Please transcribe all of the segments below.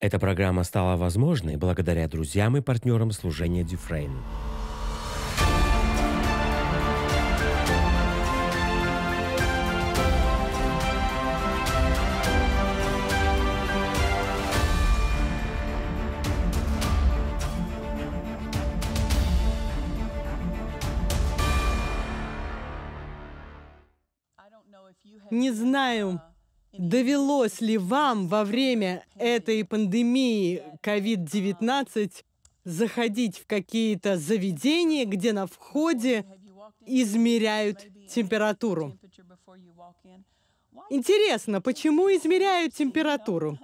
Эта программа стала возможной благодаря друзьям и партнерам служения Дюфрейн. Не знаю, Довелось ли вам во время этой пандемии COVID-19 заходить в какие-то заведения, где на входе измеряют температуру? Интересно, почему измеряют температуру?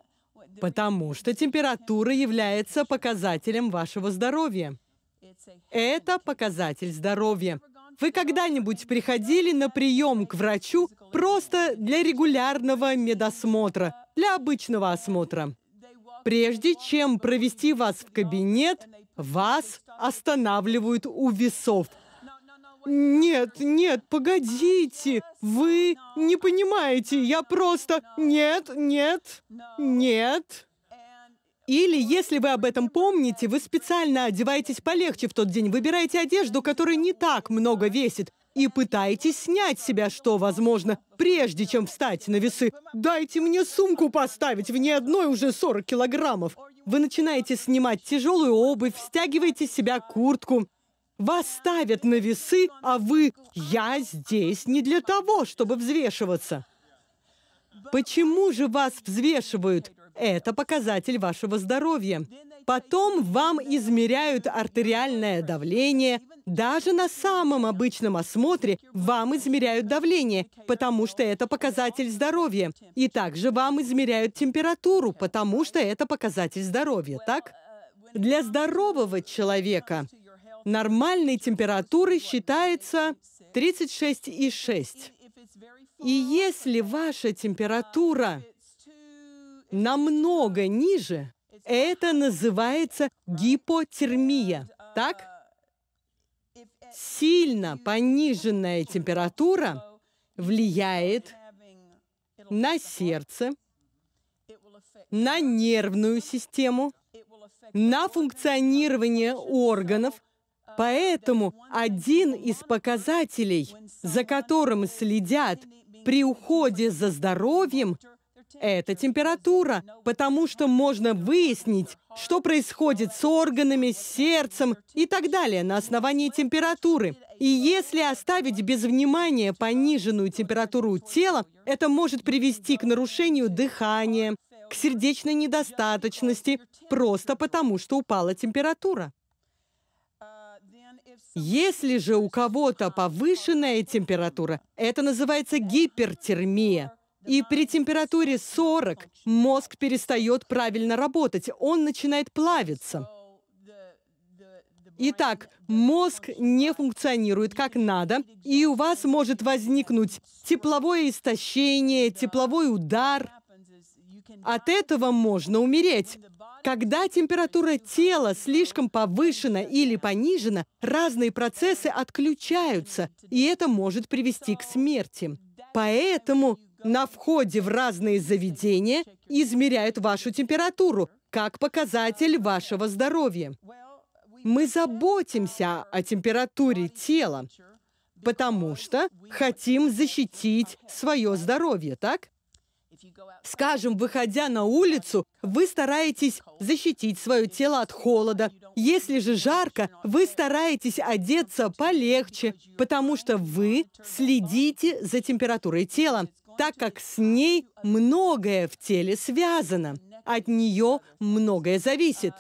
Потому что температура является показателем вашего здоровья. Это показатель здоровья. Вы когда-нибудь приходили на прием к врачу просто для регулярного медосмотра, для обычного осмотра? Прежде чем провести вас в кабинет, вас останавливают у весов. Нет, нет, погодите, вы не понимаете, я просто... Нет, нет, нет. Или, если вы об этом помните, вы специально одеваетесь полегче в тот день, выбираете одежду, которая не так много весит, и пытаетесь снять себя, что возможно, прежде чем встать на весы. «Дайте мне сумку поставить, в ней одной уже 40 килограммов». Вы начинаете снимать тяжелую обувь, стягиваете себя куртку. Вас ставят на весы, а вы «Я здесь не для того, чтобы взвешиваться». Почему же вас взвешивают? Это показатель вашего здоровья. Потом вам измеряют артериальное давление. Даже на самом обычном осмотре вам измеряют давление, потому что это показатель здоровья. И также вам измеряют температуру, потому что это показатель здоровья, так? Для здорового человека нормальной температуры считается 36,6. И если ваша температура намного ниже, это называется гипотермия. Так? Сильно пониженная температура влияет на сердце, на нервную систему, на функционирование органов. Поэтому один из показателей, за которым следят при уходе за здоровьем, это температура, потому что можно выяснить, что происходит с органами, с сердцем и так далее на основании температуры. И если оставить без внимания пониженную температуру тела, это может привести к нарушению дыхания, к сердечной недостаточности, просто потому что упала температура. Если же у кого-то повышенная температура, это называется гипертермия. И при температуре 40 мозг перестает правильно работать, он начинает плавиться. Итак, мозг не функционирует как надо, и у вас может возникнуть тепловое истощение, тепловой удар. От этого можно умереть. Когда температура тела слишком повышена или понижена, разные процессы отключаются, и это может привести к смерти. Поэтому на входе в разные заведения измеряют вашу температуру как показатель вашего здоровья. Мы заботимся о температуре тела, потому что хотим защитить свое здоровье, так? Скажем, выходя на улицу, вы стараетесь защитить свое тело от холода. Если же жарко, вы стараетесь одеться полегче, потому что вы следите за температурой тела так как с ней многое в теле связано, от нее многое зависит.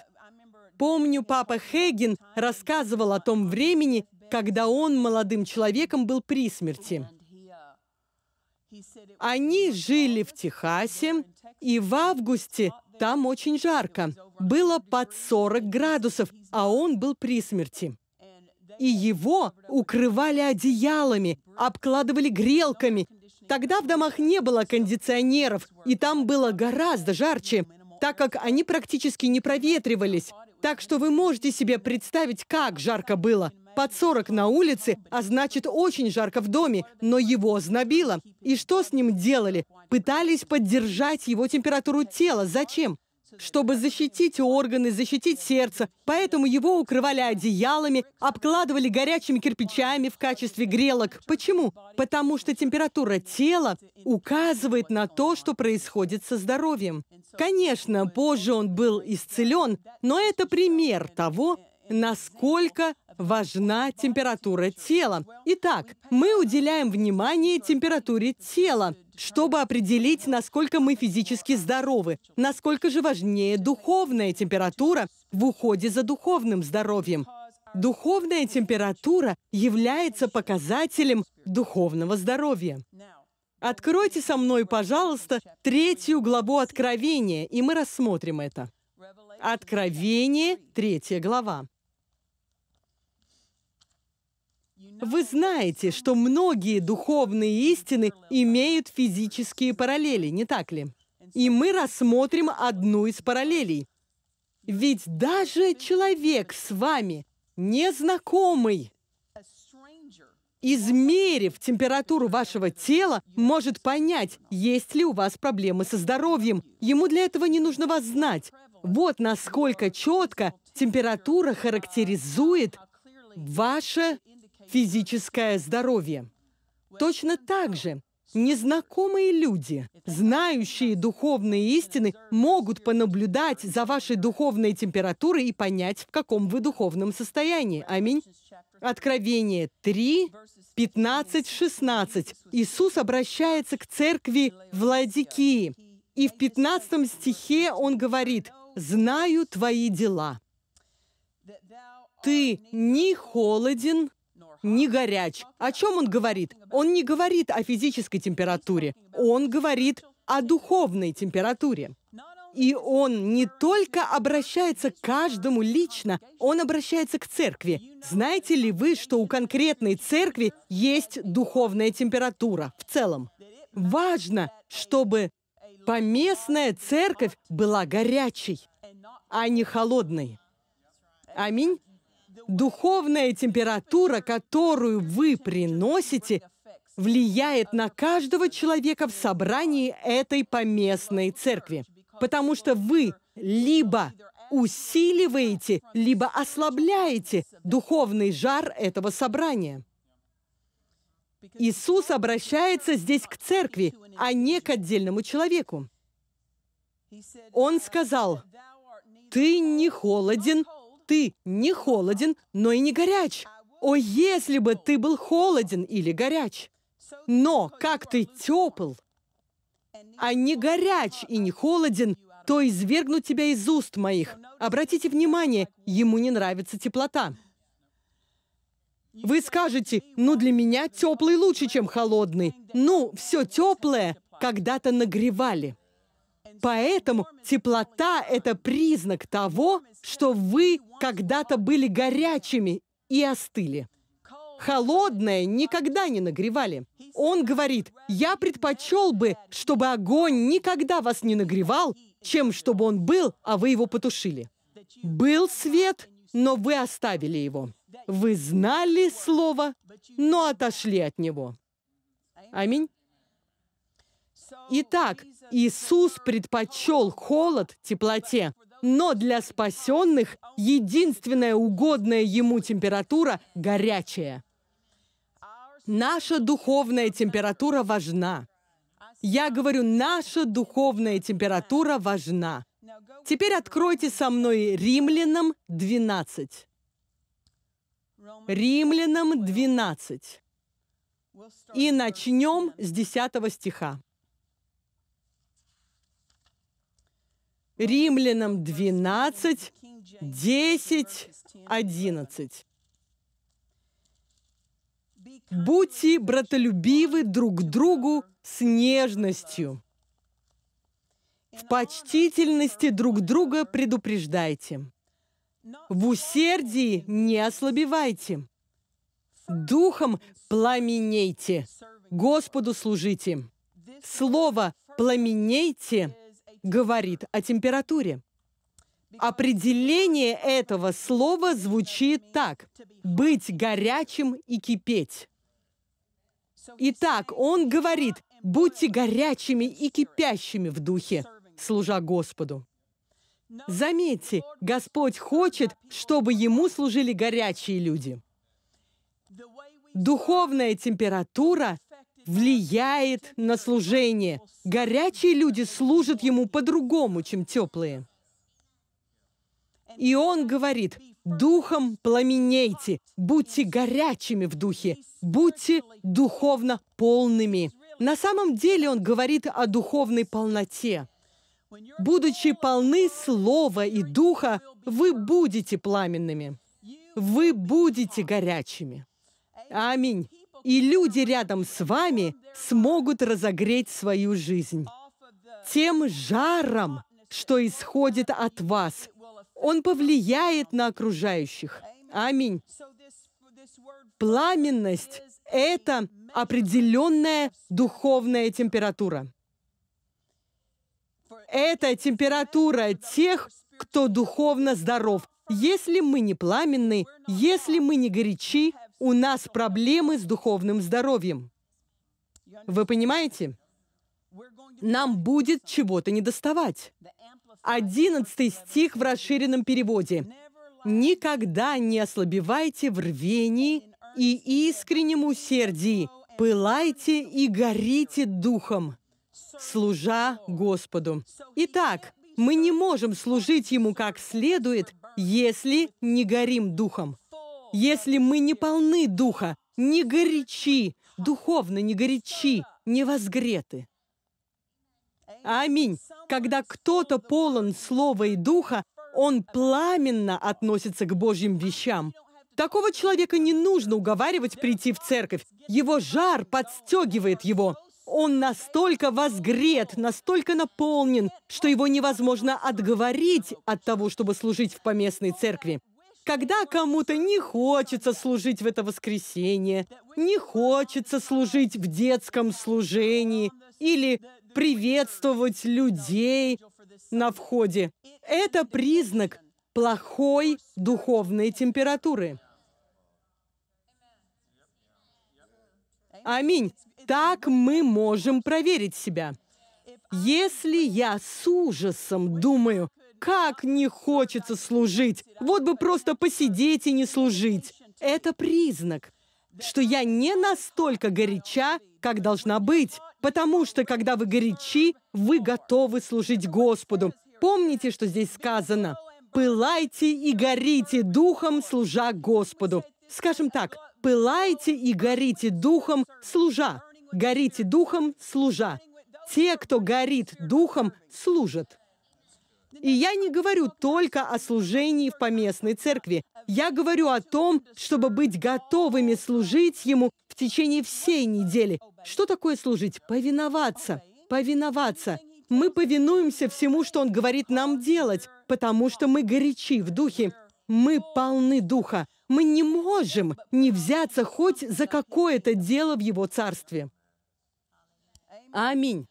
Помню, папа Хейген рассказывал о том времени, когда он молодым человеком был при смерти. Они жили в Техасе, и в августе там очень жарко. Было под 40 градусов, а он был при смерти. И его укрывали одеялами, обкладывали грелками Тогда в домах не было кондиционеров, и там было гораздо жарче, так как они практически не проветривались. Так что вы можете себе представить, как жарко было. Под 40 на улице, а значит очень жарко в доме, но его ознобило. И что с ним делали? Пытались поддержать его температуру тела. Зачем? чтобы защитить органы, защитить сердце, поэтому его укрывали одеялами, обкладывали горячими кирпичами в качестве грелок. Почему? Потому что температура тела указывает на то, что происходит со здоровьем. Конечно, позже он был исцелен, но это пример того, насколько важна температура тела. Итак, мы уделяем внимание температуре тела, чтобы определить, насколько мы физически здоровы, насколько же важнее духовная температура в уходе за духовным здоровьем. Духовная температура является показателем духовного здоровья. Откройте со мной, пожалуйста, третью главу Откровения, и мы рассмотрим это. Откровение, третья глава. Вы знаете, что многие духовные истины имеют физические параллели, не так ли? И мы рассмотрим одну из параллелей. Ведь даже человек с вами, незнакомый, измерив температуру вашего тела, может понять, есть ли у вас проблемы со здоровьем. Ему для этого не нужно вас знать. Вот насколько четко температура характеризует ваше физическое здоровье. Точно так же незнакомые люди, знающие духовные истины, могут понаблюдать за вашей духовной температурой и понять, в каком вы духовном состоянии. Аминь. Откровение 3, 15, 16. Иисус обращается к церкви Владикии. И в 15 стихе он говорит, «Знаю твои дела. Ты не холоден, не горяч. О чем он говорит? Он не говорит о физической температуре. Он говорит о духовной температуре. И он не только обращается к каждому лично, он обращается к церкви. Знаете ли вы, что у конкретной церкви есть духовная температура в целом? Важно, чтобы поместная церковь была горячей, а не холодной. Аминь. Духовная температура, которую вы приносите, влияет на каждого человека в собрании этой поместной церкви. Потому что вы либо усиливаете, либо ослабляете духовный жар этого собрания. Иисус обращается здесь к церкви, а не к отдельному человеку. Он сказал, «Ты не холоден ты не холоден, но и не горяч. О, если бы ты был холоден или горяч! Но как ты тепл, а не горяч и не холоден, то извергну тебя из уст моих. Обратите внимание, ему не нравится теплота. Вы скажете, ну для меня теплый лучше, чем холодный. Ну, все теплое когда-то нагревали. Поэтому теплота — это признак того, что вы когда-то были горячими и остыли. Холодное никогда не нагревали. Он говорит, я предпочел бы, чтобы огонь никогда вас не нагревал, чем чтобы он был, а вы его потушили. Был свет, но вы оставили его. Вы знали слово, но отошли от него. Аминь. Итак, Иисус предпочел холод теплоте, но для спасенных единственная угодная ему температура – горячая. Наша духовная температура важна. Я говорю, наша духовная температура важна. Теперь откройте со мной Римлянам 12. Римлянам 12. И начнем с 10 стиха. Римлянам 12, 10, 11. «Будьте братолюбивы друг другу с нежностью. В почтительности друг друга предупреждайте. В усердии не ослабевайте. Духом пламенейте, Господу служите. Слово «пламенейте» говорит о температуре. Определение этого слова звучит так – быть горячим и кипеть. Итак, он говорит, будьте горячими и кипящими в духе, служа Господу. Заметьте, Господь хочет, чтобы Ему служили горячие люди. Духовная температура влияет на служение. Горячие люди служат ему по-другому, чем теплые. И он говорит, духом пламенейте, будьте горячими в духе, будьте духовно полными. На самом деле он говорит о духовной полноте. Будучи полны слова и духа, вы будете пламенными. Вы будете горячими. Аминь и люди рядом с вами смогут разогреть свою жизнь тем жаром, что исходит от вас. Он повлияет на окружающих. Аминь. Пламенность – это определенная духовная температура. Это температура тех, кто духовно здоров. Если мы не пламенны, если мы не горячи, у нас проблемы с духовным здоровьем. Вы понимаете? Нам будет чего-то недоставать. Одиннадцатый стих в расширенном переводе. «Никогда не ослабевайте в рвении и искреннем усердии, пылайте и горите духом, служа Господу». Итак, мы не можем служить Ему как следует, если не горим духом. Если мы не полны духа, не горячи, духовно не горячи, не возгреты. Аминь. Когда кто-то полон слова и духа, он пламенно относится к Божьим вещам. Такого человека не нужно уговаривать прийти в церковь. Его жар подстегивает его. Он настолько возгрет, настолько наполнен, что его невозможно отговорить от того, чтобы служить в поместной церкви когда кому-то не хочется служить в это воскресенье, не хочется служить в детском служении или приветствовать людей на входе. Это признак плохой духовной температуры. Аминь. Так мы можем проверить себя. Если я с ужасом думаю, как не хочется служить. Вот бы просто посидеть и не служить. Это признак, что я не настолько горяча, как должна быть. Потому что, когда вы горячи, вы готовы служить Господу. Помните, что здесь сказано? «Пылайте и горите духом, служа Господу». Скажем так, «пылайте и горите духом, служа». «Горите духом, служа». Те, кто горит духом, служат. И я не говорю только о служении в поместной церкви. Я говорю о том, чтобы быть готовыми служить Ему в течение всей недели. Что такое служить? Повиноваться. Повиноваться. Мы повинуемся всему, что Он говорит нам делать, потому что мы горячи в духе. Мы полны духа. Мы не можем не взяться хоть за какое-то дело в Его Царстве. Аминь.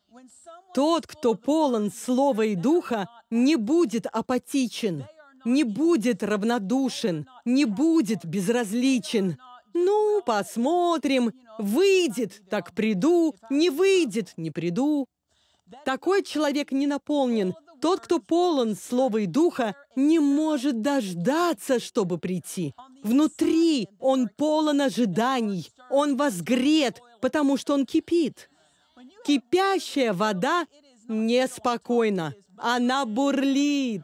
Тот, кто полон слова и духа, не будет апатичен, не будет равнодушен, не будет безразличен. Ну, посмотрим. Выйдет, так приду. Не выйдет, не приду. Такой человек не наполнен. Тот, кто полон слова и духа, не может дождаться, чтобы прийти. Внутри он полон ожиданий, он возгрет, потому что он кипит. Кипящая вода неспокойна. Она бурлит.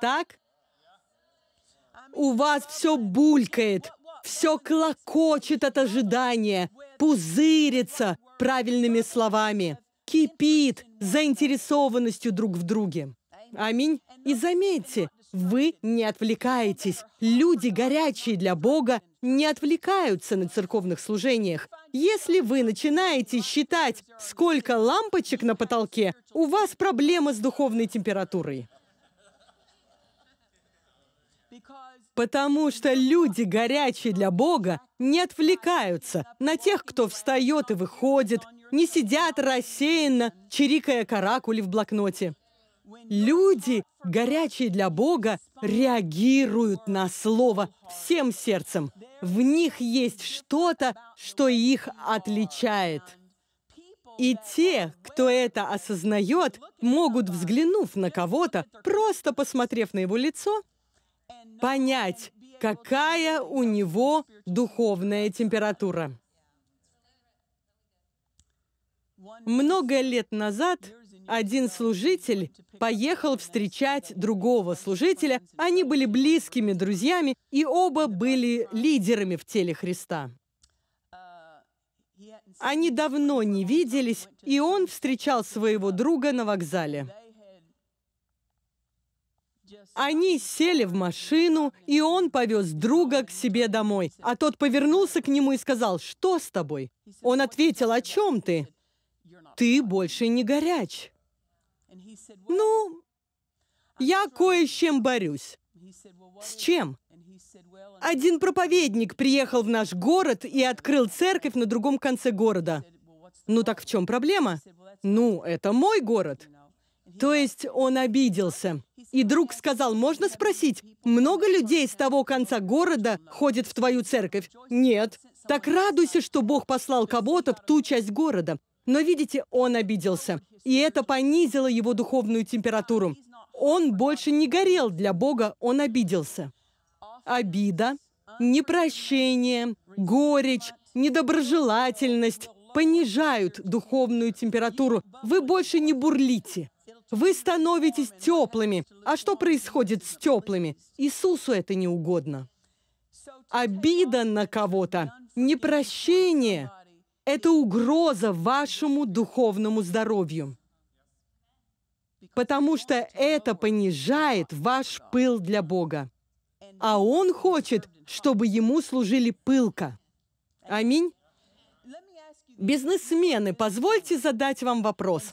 Так? У вас все булькает, все клокочет от ожидания, пузырится правильными словами, кипит заинтересованностью друг в друге. Аминь. И заметьте, вы не отвлекаетесь. Люди, горячие для Бога, не отвлекаются на церковных служениях. Если вы начинаете считать, сколько лампочек на потолке, у вас проблема с духовной температурой. Потому что люди, горячие для Бога, не отвлекаются на тех, кто встает и выходит, не сидят рассеянно, чирикая каракули в блокноте. Люди, горячие для Бога, реагируют на Слово всем сердцем. В них есть что-то, что их отличает. И те, кто это осознает, могут, взглянув на кого-то, просто посмотрев на его лицо, понять, какая у него духовная температура. Много лет назад один служитель поехал встречать другого служителя. Они были близкими друзьями, и оба были лидерами в теле Христа. Они давно не виделись, и он встречал своего друга на вокзале. Они сели в машину, и он повез друга к себе домой. А тот повернулся к нему и сказал, «Что с тобой?» Он ответил, «О чем ты?» «Ты больше не горяч». «Ну, я кое с чем борюсь». «С чем?» Один проповедник приехал в наш город и открыл церковь на другом конце города. «Ну так в чем проблема?» «Ну, это мой город». То есть он обиделся. И друг сказал, можно спросить, много людей с того конца города ходит в твою церковь? Нет. Так радуйся, что Бог послал кого-то в ту часть города. Но, видите, он обиделся. И это понизило его духовную температуру. Он больше не горел для Бога, он обиделся. Обида, непрощение, горечь, недоброжелательность понижают духовную температуру. Вы больше не бурлите. Вы становитесь теплыми. А что происходит с теплыми? Иисусу это не угодно. Обида на кого-то, непрощение – это угроза вашему духовному здоровью. Потому что это понижает ваш пыл для Бога. А Он хочет, чтобы Ему служили пылко. Аминь. Бизнесмены, позвольте задать вам вопрос.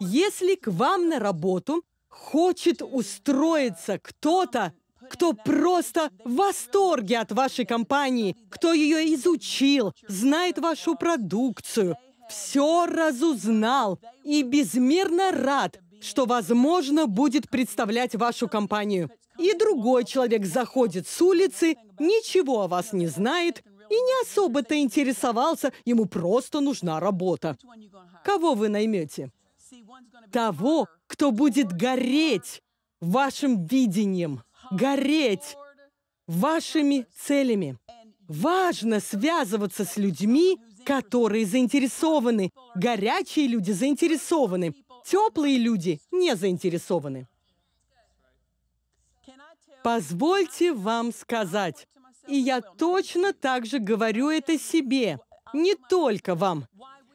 Если к вам на работу хочет устроиться кто-то, кто просто в восторге от вашей компании, кто ее изучил, знает вашу продукцию, все разузнал и безмерно рад, что, возможно, будет представлять вашу компанию. И другой человек заходит с улицы, ничего о вас не знает и не особо-то интересовался, ему просто нужна работа. Кого вы наймете? Того, кто будет гореть вашим видением гореть вашими целями. Важно связываться с людьми, которые заинтересованы. Горячие люди заинтересованы. Теплые люди не заинтересованы. Позвольте вам сказать, и я точно так же говорю это себе, не только вам.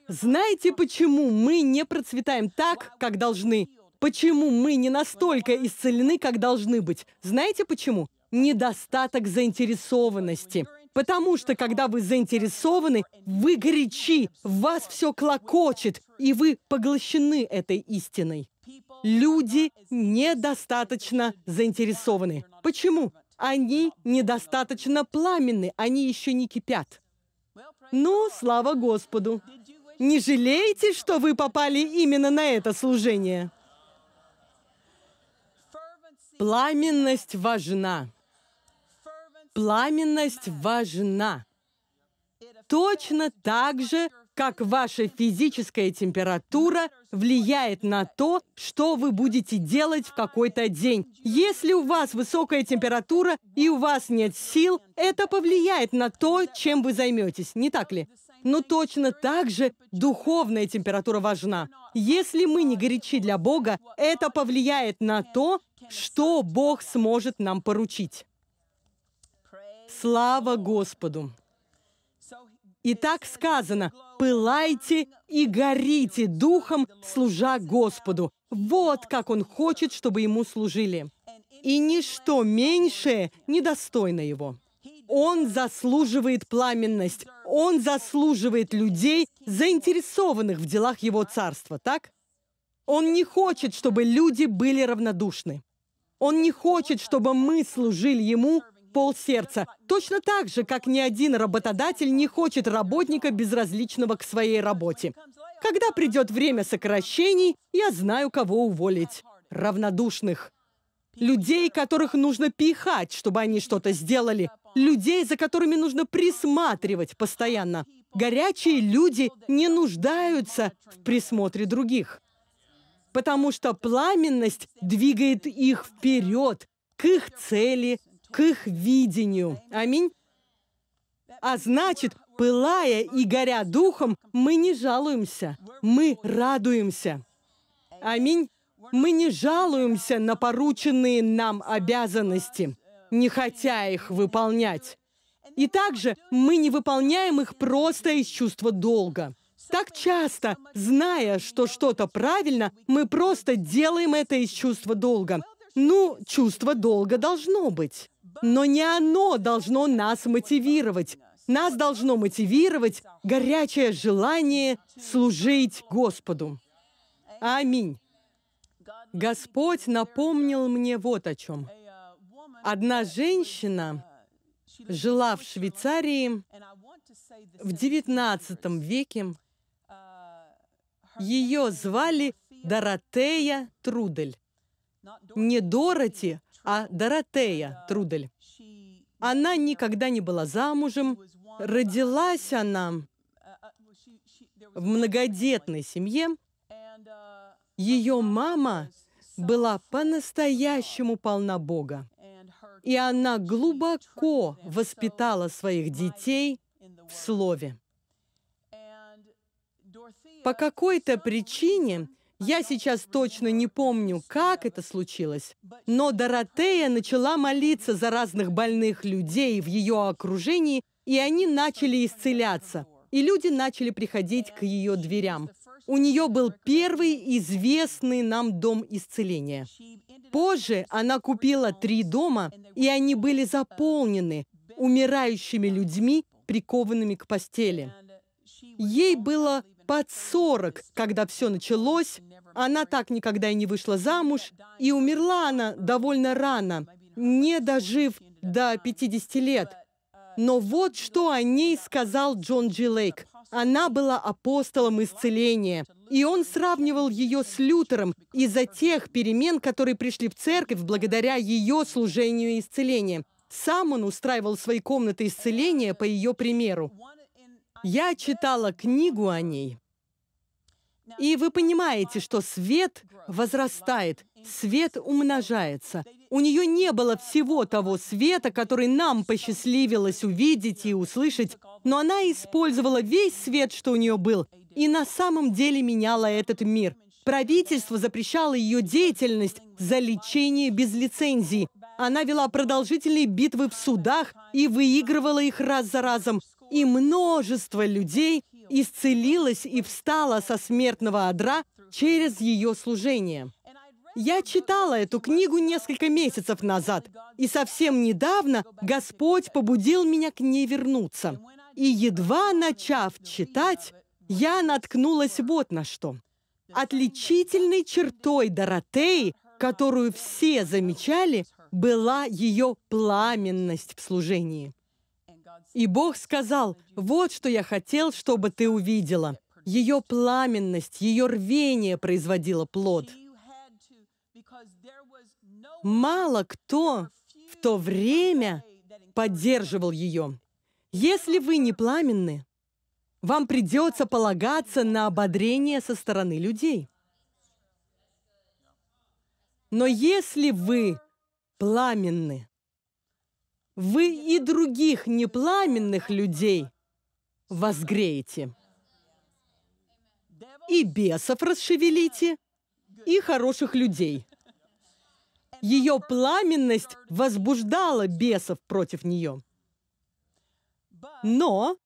Знаете, почему мы не процветаем так, как должны? Почему мы не настолько исцелены, как должны быть? Знаете почему? Недостаток заинтересованности. Потому что, когда вы заинтересованы, вы горячи, в вас все клокочет, и вы поглощены этой истиной. Люди недостаточно заинтересованы. Почему? Они недостаточно пламенны, они еще не кипят. Ну, слава Господу! Не жалеете, что вы попали именно на это служение? Пламенность важна. Пламенность важна. Точно так же, как ваша физическая температура влияет на то, что вы будете делать в какой-то день. Если у вас высокая температура и у вас нет сил, это повлияет на то, чем вы займетесь, не так ли? Но точно так же духовная температура важна. Если мы не горячи для Бога, это повлияет на то, что Бог сможет нам поручить. Слава Господу! И так сказано, «Пылайте и горите духом, служа Господу». Вот как Он хочет, чтобы Ему служили. И ничто меньшее недостойно Его. Он заслуживает пламенность. Он заслуживает людей, заинтересованных в делах Его Царства, так? Он не хочет, чтобы люди были равнодушны. Он не хочет, чтобы мы служили Ему полсердца. Точно так же, как ни один работодатель не хочет работника безразличного к своей работе. Когда придет время сокращений, я знаю, кого уволить. Равнодушных. Людей, которых нужно пихать, чтобы они что-то сделали. Людей, за которыми нужно присматривать постоянно. Горячие люди не нуждаются в присмотре других потому что пламенность двигает их вперед, к их цели, к их видению. Аминь. А значит, пылая и горя духом, мы не жалуемся, мы радуемся. Аминь. Мы не жалуемся на порученные нам обязанности, не хотя их выполнять. И также мы не выполняем их просто из чувства долга. Так часто, зная, что что-то правильно, мы просто делаем это из чувства долга. Ну, чувство долга должно быть. Но не оно должно нас мотивировать. Нас должно мотивировать горячее желание служить Господу. Аминь. Господь напомнил мне вот о чем. Одна женщина жила в Швейцарии в XIX веке. Ее звали Доротея Трудель. Не Дороти, а Доротея Трудель. Она никогда не была замужем. Родилась она в многодетной семье. Ее мама была по-настоящему полна Бога. И она глубоко воспитала своих детей в Слове. По какой-то причине, я сейчас точно не помню, как это случилось, но Доротея начала молиться за разных больных людей в ее окружении, и они начали исцеляться, и люди начали приходить к ее дверям. У нее был первый известный нам дом исцеления. Позже она купила три дома, и они были заполнены умирающими людьми, прикованными к постели. Ей было под 40, когда все началось. Она так никогда и не вышла замуж, и умерла она довольно рано, не дожив до 50 лет. Но вот что о ней сказал Джон Джи Лейк. Она была апостолом исцеления. И он сравнивал ее с Лютером из-за тех перемен, которые пришли в церковь благодаря ее служению исцеления. Сам он устраивал свои комнаты исцеления по ее примеру. Я читала книгу о ней. И вы понимаете, что свет возрастает, свет умножается. У нее не было всего того света, который нам посчастливилось увидеть и услышать, но она использовала весь свет, что у нее был, и на самом деле меняла этот мир. Правительство запрещало ее деятельность за лечение без лицензии. Она вела продолжительные битвы в судах и выигрывала их раз за разом. И множество людей исцелилась и встала со смертного одра через ее служение. Я читала эту книгу несколько месяцев назад, и совсем недавно Господь побудил меня к ней вернуться. И едва начав читать, я наткнулась вот на что. Отличительной чертой Доротеи, которую все замечали, была ее пламенность в служении. И Бог сказал, вот что я хотел, чтобы ты увидела. Ее пламенность, ее рвение производило плод. Мало кто в то время поддерживал ее. Если вы не пламенны, вам придется полагаться на ободрение со стороны людей. Но если вы пламенны, вы и других непламенных людей возгреете. И бесов расшевелите, и хороших людей. Ее пламенность возбуждала бесов против нее. Но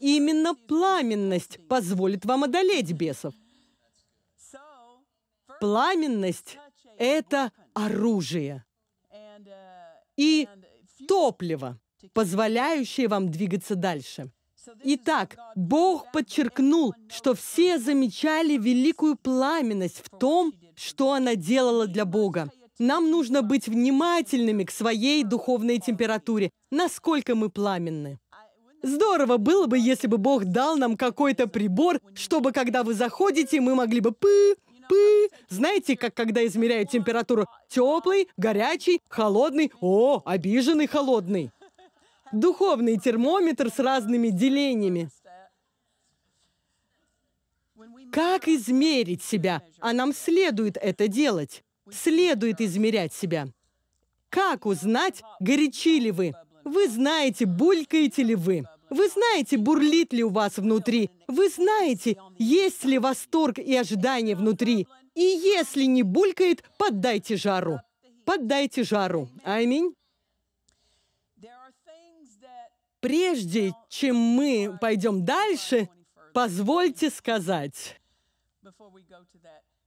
именно пламенность позволит вам одолеть бесов. Пламенность – это оружие. И топливо, позволяющее вам двигаться дальше. Итак, Бог подчеркнул, что все замечали великую пламенность в том, что она делала для Бога. Нам нужно быть внимательными к своей духовной температуре, насколько мы пламенны. Здорово было бы, если бы Бог дал нам какой-то прибор, чтобы, когда вы заходите, мы могли бы пы пы. Знаете, как когда измеряют температуру? Теплый, горячий, холодный. О, обиженный, холодный. Духовный термометр с разными делениями. Как измерить себя? А нам следует это делать. Следует измерять себя. Как узнать, горячи ли вы? Вы знаете, булькаете ли вы? Вы знаете, бурлит ли у вас внутри. Вы знаете, есть ли восторг и ожидание внутри. И если не булькает, поддайте жару. Поддайте жару. Аминь. Прежде чем мы пойдем дальше, позвольте сказать,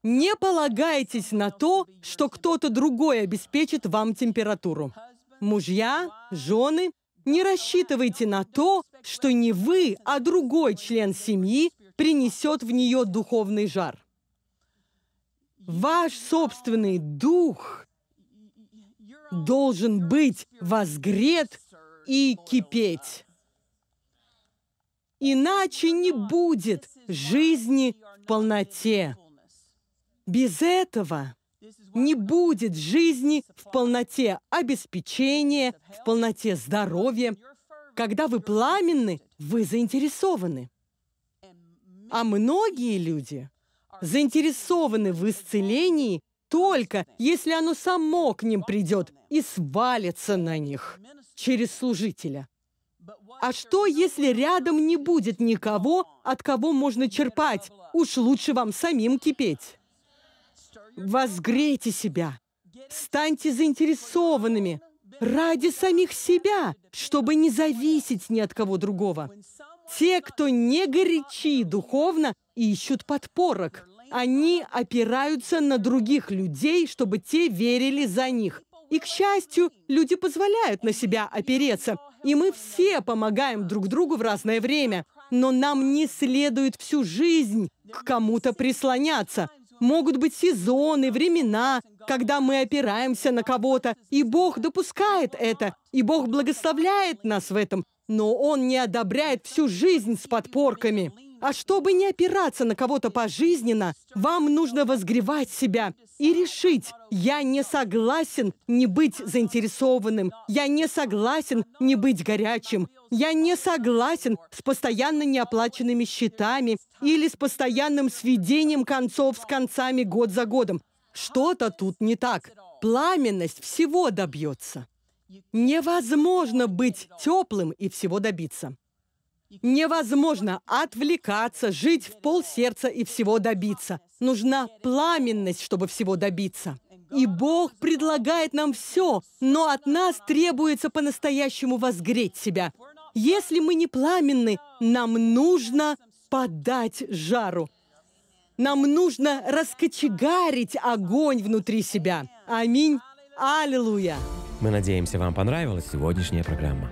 не полагайтесь на то, что кто-то другой обеспечит вам температуру. Мужья, жены, не рассчитывайте на то, что не вы, а другой член семьи принесет в нее духовный жар. Ваш собственный дух должен быть возгрет и кипеть. Иначе не будет жизни в полноте. Без этого не будет жизни в полноте обеспечения, в полноте здоровья, когда вы пламенны, вы заинтересованы. А многие люди заинтересованы в исцелении только если оно само к ним придет и свалится на них через служителя. А что, если рядом не будет никого, от кого можно черпать? Уж лучше вам самим кипеть. Возгрейте себя. Станьте заинтересованными ради самих себя, чтобы не зависеть ни от кого другого. Те, кто не горячи духовно, ищут подпорок. Они опираются на других людей, чтобы те верили за них. И, к счастью, люди позволяют на себя опереться. И мы все помогаем друг другу в разное время. Но нам не следует всю жизнь к кому-то прислоняться. Могут быть сезоны, времена, когда мы опираемся на кого-то, и Бог допускает это, и Бог благословляет нас в этом, но Он не одобряет всю жизнь с подпорками. А чтобы не опираться на кого-то пожизненно, вам нужно возгревать себя и решить, я не согласен не быть заинтересованным, я не согласен не быть горячим, я не согласен с постоянно неоплаченными счетами или с постоянным сведением концов с концами год за годом. Что-то тут не так. Пламенность всего добьется. Невозможно быть теплым и всего добиться. Невозможно отвлекаться, жить в полсердца и всего добиться. Нужна пламенность, чтобы всего добиться. И Бог предлагает нам все, но от нас требуется по-настоящему возгреть себя. Если мы не пламенны, нам нужно подать жару. Нам нужно раскочегарить огонь внутри себя. Аминь. Аллилуйя. Мы надеемся, вам понравилась сегодняшняя программа.